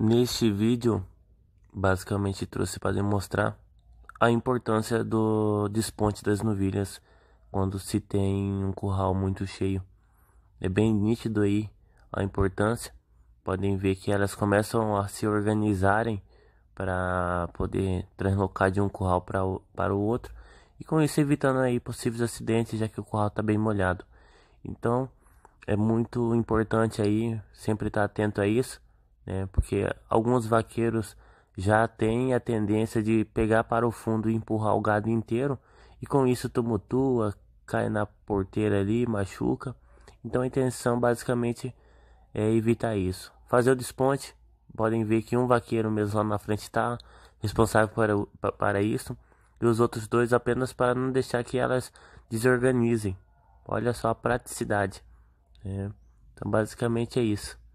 Neste vídeo, basicamente trouxe para demonstrar a importância do desponte das novilhas quando se tem um curral muito cheio. É bem nítido aí a importância. Podem ver que elas começam a se organizarem para poder translocar de um curral pra, para o outro e com isso evitando aí possíveis acidentes, já que o curral está bem molhado. Então, é muito importante aí sempre estar tá atento a isso né? Porque alguns vaqueiros já têm a tendência de pegar para o fundo e empurrar o gado inteiro e com isso tumultua, cai na porteira ali, machuca. Então a intenção basicamente é evitar isso. Fazer o desponte, podem ver que um vaqueiro mesmo lá na frente está responsável para, para isso e os outros dois apenas para não deixar que elas desorganizem. Olha só a praticidade. Né? Então basicamente é isso.